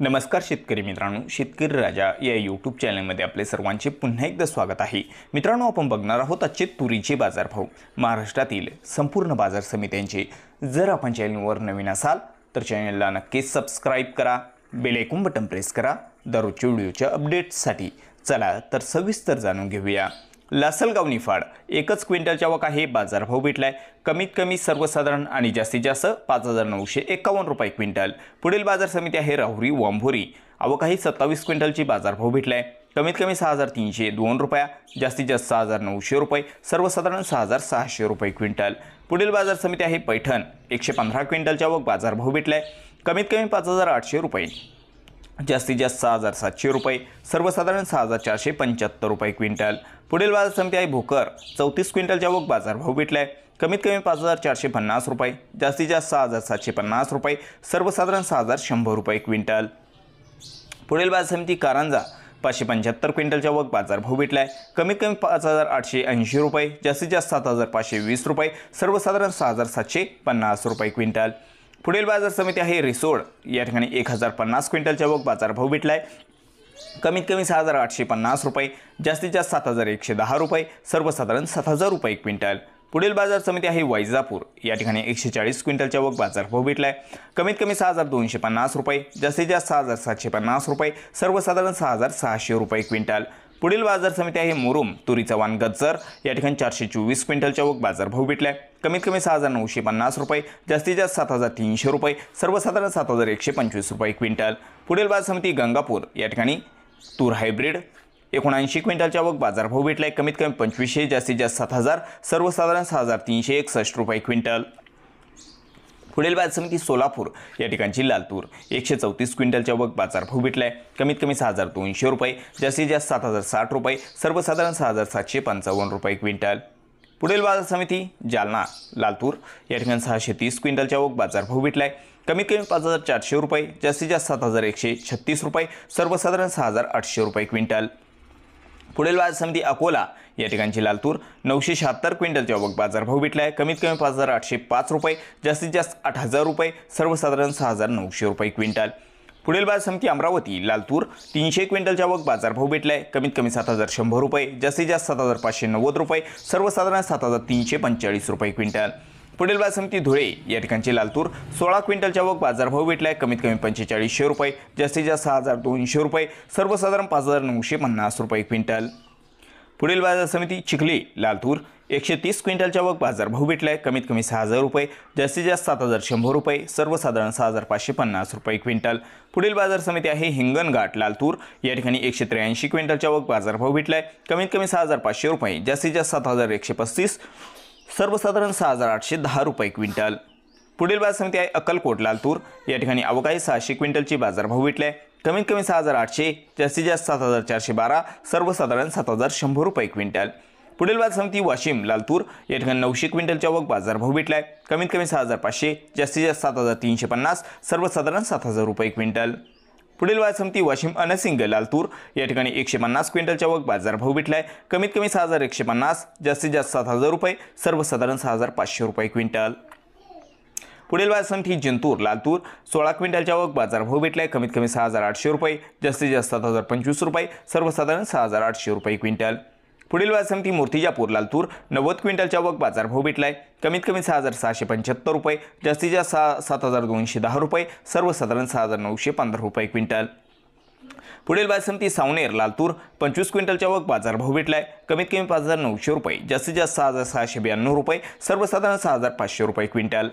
नमस्कार शेतकरी मित्रांनो शेतकरी राजा या यूट्यूब चॅनलमध्ये आपले सर्वांचे पुन्हा एकदा स्वागत आहे मित्रांनो आपण बघणार आहोत आजचे तुरीचे बाजारभाव महाराष्ट्रातील संपूर्ण बाजार समित्यांचे जर आपण चॅनलवर नवीन असाल तर चॅनलला नक्कीच सबस्क्राईब करा बेलेकून बटन प्रेस करा दररोजच्या व्हिडिओच्या अपडेट्ससाठी चला तर सविस्तर जाणून घेऊया लासलगाव निफाड एकच क्विंटलच्या वका हे बाजारभाव भेटला आहे कमीत कमी सर्वसाधारण आणि जास्तीत जास्त पाच हजार नऊशे एकावन्न रुपये क्विंटल पुढील बाजार समिती आहे राहुरी वांभोरी अवकाही सत्तावीस क्विंटलची बाजारभाव भेटला आहे कमीत कमी सहा हजार तीनशे दोन रुपया जास्तीत जास्त सहा हजार नऊशे रुपये सर्वसाधारण सहा हजार सहाशे रुपये क्विंटल पुढील बाजार समिती आहे पैठण एकशे पंधरा क्विंटलच्या वक बाजारभाव भेटला आहे कमीत कमी पाच हजार आठशे रुपये जास्तीत जास्त सहा हजार सातशे रुपये सर्वसाधारण सहा हजार चारशे पंच्याहत्तर रुपये क्विंटल पुढील बाजार समिती आहे भोकर चौतीस क्विंटलच्या वक बाजारभाव भेटला आहे कमीत कमी पाच हजार चारशे पन्नास रुपये जास्तीत जास्त सहा हजार सातशे पन्नास रुपये सर्वसाधारण सहा हजार शंभर रुपये क्विंटल पुढील बाजार समिती कारंजा पाचशे पंच्याहत्तर क्विंटलच्या वक बाजारभाव भेटला आहे कमीत कमी पाच हजार आठशे ऐंशी रुपये जास्तीत जास्त सात हजार पाचशे वीस रुपये सर्वसाधारण सहा हजार सातशे पन्नास रुपये क्विंटल पुढील बाजार समिती आहे रिसोड या ठिकाणी एक हजार पन्नास क्विंटलच्या वग बाजारभाव भेटला आहे कमीत कमी सहा हजार आठशे पन्नास रुपये जास्तीत जास्त सात हजार एकशे दहा रुपये सर्वसाधारण सात हजार रुपये क्विंटल पुढील बाजार समिती आहे वैजापूर या ठिकाणी एकशे चाळीस क्विंटलच्या वग बाजारभाव भेटला आहे कमीत कमी सहा हजार दोनशे पन्नास रुपये जास्तीत जास्त सहा हजार सातशे पन्नास रुपये सर्वसाधारण सहा हजार सहाशे रुपये क्विंटल पुढील बाजार समिती आहे मुरुम तुरीचा वाण गज्जर या ठिकाणी चारशे चोवीस क्विंटलच्या वग बाजारभाव भेटला आहे कमीत कमी सहा हजार नऊशे पन्नास रुपये जास्तीत जास्त सात हजार तीनशे रुपये सर्वसाधारण सात हजार एकशे पंचवीस रुपये क्विंटल पुढील बाजार समिती गंगापूर या ठिकाणी तूर हायब्रिड एकोणऐंशी क्विंटलच्या वग बाजारभाव भेटला आहे कमीत कमी पंचवीसशे जास्तीत जास्त सात हजार सर्वसाधारण सहा हजार तीनशे एकसष्ट रुपये क्विंटल पुढील बाजार समिती सोलापूर या ठिकाणची लालतूर एकशे चौतीस क्विंटलच्या वग बाजारभाव भेटला आहे कमीत कमी सहा हजार दोनशे रुपये जास्तीत जास्त सात हजार साठ रुपये सर्वसाधारण सहा हजार सातशे पंचावन्न रुपये क्विंटल पुढील बाजार समिती जालना लालतूर या ठिकाणी सहाशे तीस क्विंटलच्या वग बाजारभाव भेटला आहे कमीत कमी पाच हजार चारशे रुपये जास्तीत जास्त सात हजार एकशे छत्तीस रुपये सर्वसाधारण सहा हजार आठशे रुपये क्विंटल पुढील बाजार समिती अकोला या ठिकाणची लालतूर नऊशे शहात्तर क्विंटलच्या आवक बाजारभाव भेटला आहे कमीत कमी पाच हजार आठशे पाच रुपये जास्तीत जास्त आठ हजार रुपये सर्वसाधारण सहा हजार नऊशे रुपये क्विंटल पुढील बाजार समिती अमरावती लालतूर तीनशे क्विंटलच्या आवक बाजारभाव भेटला आहे कमीत कमी सात हजार शंभर रुपये जास्तीत जास्त सात हजार पाचशे नव्वद रुपये सर्वसाधारण सात हजार तीनशे पंचेचाळीस रुपये क्विंटल पुढील बाजार समिती धुळे या ठिकाणची लालतूर सोळा क्विंटलच्या वक बाजारभाव भेटला आहे कमीत कमी पंचेचाळीसशे रुपये जास्तीत जास्त सहा हजार दोनशे रुपये सर्वसाधारण पाच हजार नऊशे पन्नास रुपये क्विंटल पुढील बाजार समिती चिखली लालतूर एकशे तीस क्विंटलच्या वग बाजारभाव भेटला आहे कमीत कमी सहा हजार रुपये जास्तीत जास्त सात हजार शंभर रुपये सर्वसाधारण सहा हजार पाचशे पन्नास रुपये क्विंटल पुढील बाजार समिती आहे हिंगणघाट लालतूर या ठिकाणी एकशे त्र्याऐंशी क्विंटलच्या वक बाजारभाव भेटला आहे कमीत कमी सहा हजार पाचशे रुपये जास्तीत जास्त सात हजार एकशे पस्तीस सर्वसाधारण सहा हजार आठशे दहा रुपये क्विंटल पुढील बाजार समिती आहे अक्कलकोट लालतूर या ठिकाणी अवकाळी सहाशे क्विंटलची बाजारभाव भेटले आहे कमीत कमी सहा हजार आठशे जास्तीत जास्त सात हजार चारशे बारा सर्वसाधारण सात हजार शंभर रुपये क्विंटल पुढील बाजार समिती वाशिम लालतूर या ठिकाणी नऊशे क्विंटलच्या बाजार बाजारभाव भेटला आहे कमीत कमी सहा हजार पाचशे जास्तीत जास्त सात हजार तीनशे पन्नास सर्वसाधारण सात हजार रुपये क्विंटल पुढील बाजार संपती वाशिम अनसिंग लालतूर या ठिकाणी एकशे पन्नास क्विंटलच्या वग बाजारभाव भेटला आहे कमीत कमी सहा हजार एकशे पन्नास जास्तीत जास्त सात हजार रुपये सर्वसाधारण सहा हजार पाचशे रुपये क्विंटल पुढील बाजार संपती जिंतूर लालतूर सोळा क्विंटलच्या वग बाजारभाव भेटला आहे कमीत कमी सहा हजार आठशे रुपये जास्तीत जास्त सात हजार पंचवीस रुपये सर्वसाधारण सहा हजार आठशे रुपये क्विंटल पुढील वासम ती मूर्तिजापूर लालतूर नव्वद क्विंटलच्या वक भेटला भेटलाय कमीत कमी सहा हजार सहाशे पंच्याहत्तर रुपये जास्तीत जास्त सहा सात हजार दोनशे दहा रुपये सर्वसाधारण सहा हजार नऊशे पंधरा रुपये क्विंटल पुढील बासमती सावनेर लालतूर पंचवीस क्विंटलच्या वक भेटला भेटलाय कमीत कमी पाच हजार नऊशे रुपये जास्तीत जास्त सहा हजार सहाशे ब्याण्णव रुपये सर्वसाधारण सहा हजार पाचशे रुपये क्विंटल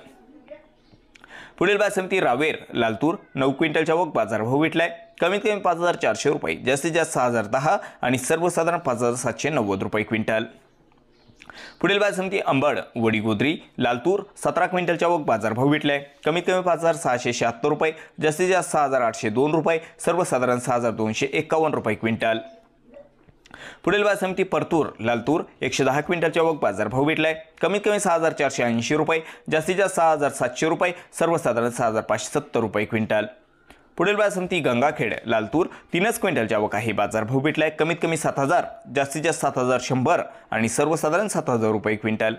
पुढील बासमती रावेर लालतूर नऊ क्विंटलच्या वक भेटला भेटलाय कमीत कमी पाच हजार चारशे रुपये जास्तीत जास्त सहा हजार दहा आणि सर्वसाधारण पाच हजार सातशे नव्वद रुपये क्विंटल पुढील बाजार समिती अंबड वडीगोद्री लालतूर सतरा क्विंटलच्या वग बाजारभाव भेटला आहे कमीत कमी पाच हजार सहाशे शहात्तर रुपये जास्तीत जास्त सहा हजार आठशे दोन रुपये सर्वसाधारण सहा हजार दोनशे एकावन्न रुपये क्विंटल पुढील बाजार समिती परतूर लालतूर एकशे दहा क्विंटलच्या वग बाजारभाव भेटलाय कमीत कमी सहा हजार चारशे ऐंशी रुपये जास्तीत जास्त सहा हजार सातशे रुपये सर्वसाधारण सहा हजार पाचशे सत्तर रुपये क्विंटल पुढील समिती गंगाखेड लालतूर तीनच क्विंटलच्या बाजार बाजार भेटला आहे कमीत कमी सात हजार जास्तीत जास्त सात हजार शंभर आणि सर्वसाधारण सात हजार रुपये क्विंटल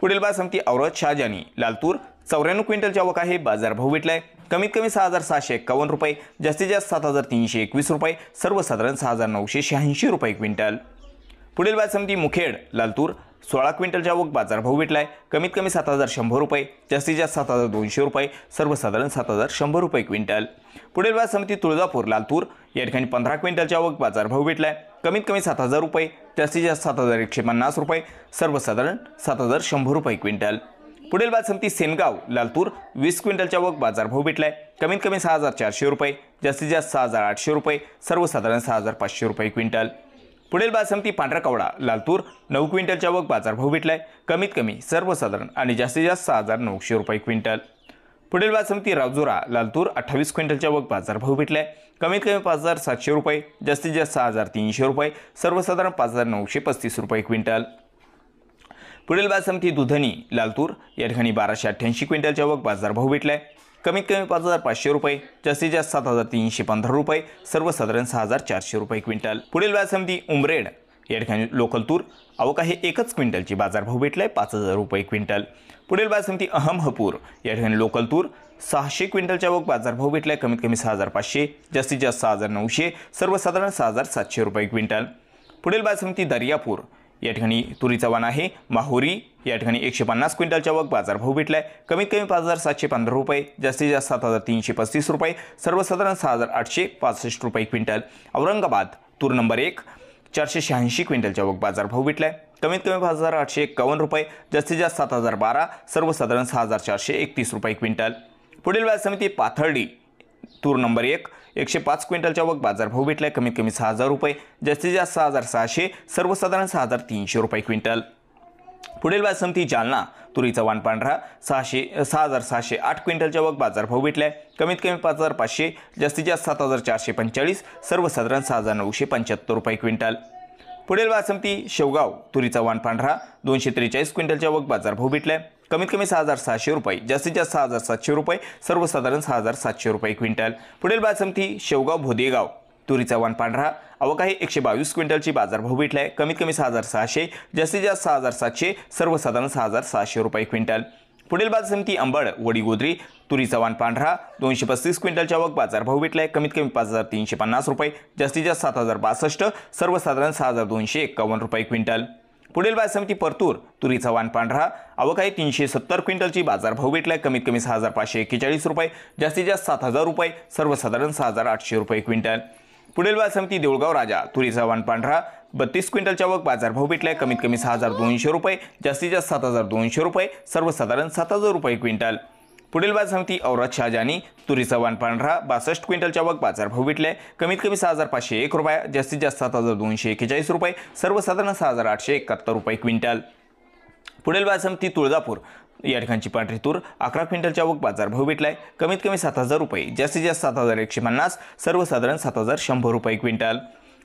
पुढील समती औरत शाहजानी लालतूर चौऱ्याण्णव क्विंटलच्या आवक आहे बाजार भेटला आहे कमीत कमी सहा हजार सहाशे एकावन्न रुपये जास्तीत जास्त सात हजार तीनशे एकवीस रुपये सर्वसाधारण सहा हजार नऊशे शहाऐंशी रुपये क्विंटल पुढील समिती मुखेड लालतूर सोळा क्विंटलच्या आवक बाजार भेटला आहे कमीत कमी सात हजार शंभर रुपये जास्तीत जास्त सात हजार दोनशे रुपये सर्वसाधारण सात हजार शंभर रुपये क्विंटल पुढील बाजार समिती तुळजापूर लालतूर या ठिकाणी पंधरा क्विंटलच्या आवक बाजारभाव भेटला आहे कमीत कमी सात हजार रुपये जास्तीत जास्त सात हजार एकशे पन्नास रुपये सर्वसाधारण सात हजार शंभर रुपये क्विंटल पुढील बाजार समिती सेनगाव लालतूर वीस क्विंटलच्या आवक बाजारभाव भेटला आहे कमीत कमी सहा हजार चारशे रुपये जास्तीत जास्त सहा हजार आठशे रुपये सर्वसाधारण सहा हजार पाचशे रुपये क्विंटल पुढील बासमती समिती पांढरा कवडा लालतूर नऊ क्विंटलच्या वग बाजारभाव भेटलाय कमीत कमी सर्वसाधारण आणि जास्तीत जास्त सहा हजार नऊशे रुपये क्विंटल पुढील बासमती समिती रावजुरा लालतूर अठ्ठावीस क्विंटलच्या वग बाजारभाव भेटलाय कमीत कमी पाच हजार सातशे रुपये जास्तीत जास्त सहा हजार तीनशे रुपये सर्वसाधारण पाच हजार नऊशे पस्तीस रुपये क्विंटल पुढील बासमती समिती दुधनी लालतूर या ठिकाणी बाराशे अठ्ठ्याऐंशी क्विंटलच्या वग बाजारभाव भेटलाय कमीत कमी पाच हजार पाचशे रुपये जास्तीत जास्त सात हजार तीनशे पंधरा रुपये सर्वसाधारण सहा हजार चारशे रुपये क्विंटल पुढील व्याज समिती उमरेड या ठिकाणी लोकल तूर अवका हे एकच क्विंटलची बाजारभाव भेटला आहे पाच हजार रुपये क्विंटल पुढील व्याज समिती अहमहपूर या ठिकाणी लोकल तूर सहाशे क्विंटलच्या वक बाजारभाव भेटला आहे कमीत कमी सहा हजार पाचशे जास्तीत जास्त सहा हजार नऊशे सर्वसाधारण सहा हजार सातशे रुपये क्विंटल पुढील व्याज समिती दर्यापूर या ठिकाणी तुरीचा वाण आहे माहुरी या ठिकाणी एकशे पन्नास क्विंटलच्या वग भाऊ भेटला आहे कमीत कमी पाच हजार सातशे पंधरा रुपये जास्तीत जास्त सात हजार तीनशे पस्तीस रुपये सर्वसाधारण सहा हजार आठशे पासष्ट रुपये क्विंटल औरंगाबाद तूर नंबर एक चारशे शहाऐंशी क्विंटलच्या वग बाजारभाव भेटला आहे कमीत कमी पाच हजार आठशे एकावन्न रुपये जास्तीत जास्त सात हजार बारा सर्वसाधारण सहा हजार चारशे एकतीस रुपये क्विंटल पुढील व्याज समिती पाथर्डी तूर नंबर एक एकशे पाच क्विंटलच्या वग बाजारभाव भेटलाय भेटलाय कमीत कमी सहा हजार रुपये जास्तीत जास्त सहा हजार सहाशे सर्वसाधारण सहा हजार तीनशे रुपये क्विंटल पुढील बासमती संपती जालना तुरीचा वान पांढरा सहाशे सहा हजार सहाशे आठ क्विंटलच्या वग बाजारभाव भेटलाय भेटलाय कमीत कमी पाच हजार पाचशे जास्तीत जास्त सात हजार चारशे पंचेचाळीस सर्वसाधारण सहा हजार नऊशे पंच्याहत्तर रुपये क्विंटल पुढील बासमती शेवगाव तुरीचा वान पांढरा दोनशे त्रेचाळीस क्विंटलच्या वग बाजारभाव भेटला आहे कमीत कमी सहा हजार सहाशे रुपये जास्तीत जास्त सहा हजार सातशे रुपये सर्वसाधारण सहा हजार सातशे रुपये क्विंटल पुढील बाद शेवगाव भोदेगाव तुरीचा वान पांढरा अवका हे एकशे बावीस क्विंटलची बाजारभाव भेटला आहे कमीत कमी सहा हजार सहाशे जास्तीत जास्त सहा हजार सातशे सर्वसाधारण सहा हजार सहाशे रुपये क्विंटल पुढील बाजार समिती अंबड वडीगोद्री तुरीचा वान पांढरा दोनशे पस्तीस क्विंटलच्या बाजार बाजारभाव भेटला आहे कमीत कमी पाच हजार तीनशे पन्नास रुपये जास्तीत जास्त सात हजार बासष्ट सर्वसाधारण सहा हजार दोनशे एक्कावन्न रुपये क्विंटल पुढील बाजार समिती परतूर तुरीचा वाण पांढरा आवक आहे तीनशे सत्तर क्विंटलची बाजारभाव भेटला आहे कमीत कमी सहा हजार पाचशे एक्केचाळीस रुपये जास्तीत जास्त सात हजार रुपये सर्वसाधारण सहा हजार आठशे रुपये क्विंटल पुढील बाजार समिती देऊळगाव राजा तुरीचा वाण पांढरा बत्तीस क्विंटलच्या बाजार बाजारभाव भेटला आहे कमीत कमी सहा हजार दोनशे रुपये जास्तीत जास्त सात हजार दोनशे रुपये सर्वसाधारण सात हजार रुपये क्विंटल पुढील बाज समिती औरत शहाजानी तुरीचा वाण पांढरा बासष्ट क्विंटलच्या वग बाजारभाव विटले कमीत कमी सहा हजार पाचशे एक रुपया जास्तीत जास्त सात हजार दोनशे एक्केचाळीस रुपये सर्वसाधारण सहा हजार आठशे एकाहत्तर रुपये क्विंटल पुढील बाज समिती तुळजापूर या ठिकाणची पांढरी तूर अकरा क्विंटलच्या वग बाजारभाव भेटलाय कमीत कमी सात हजार रुपये जास्तीत जास्त सात हजार एकशे पन्नास सर्वसाधारण सात हजार शंभर रुपये क्विंटल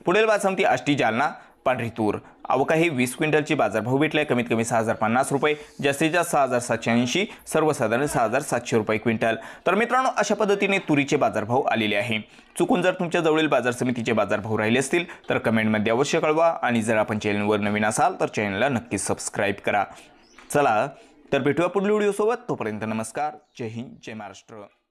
पुढील बाज समिती आष्टी जालना पांढरी तूर अवका हे वीस क्विंटलची बाजारभाव भेटला कमीत कमी सहा हजार पन्नास रुपये जास्तीत जास्त सहा हजार सातशे ऐंशी सर्वसाधारण सहा हजार सातशे रुपये क्विंटल तर मित्रांनो अशा पद्धतीने तुरीचे बाजारभाव आलेले आहे चुकून जर तुमच्या जवळील बाजार समितीचे बाजारभाव राहिले असतील तर कमेंटमध्ये अवश्य कळवा आणि जर आपण चॅनलवर नवीन असाल तर चॅनलला नक्की सबस्क्राईब करा चला तर भेटूया पुढील व्हिडिओसोबत तोपर्यंत नमस्कार जय हिंद जय महाराष्ट्र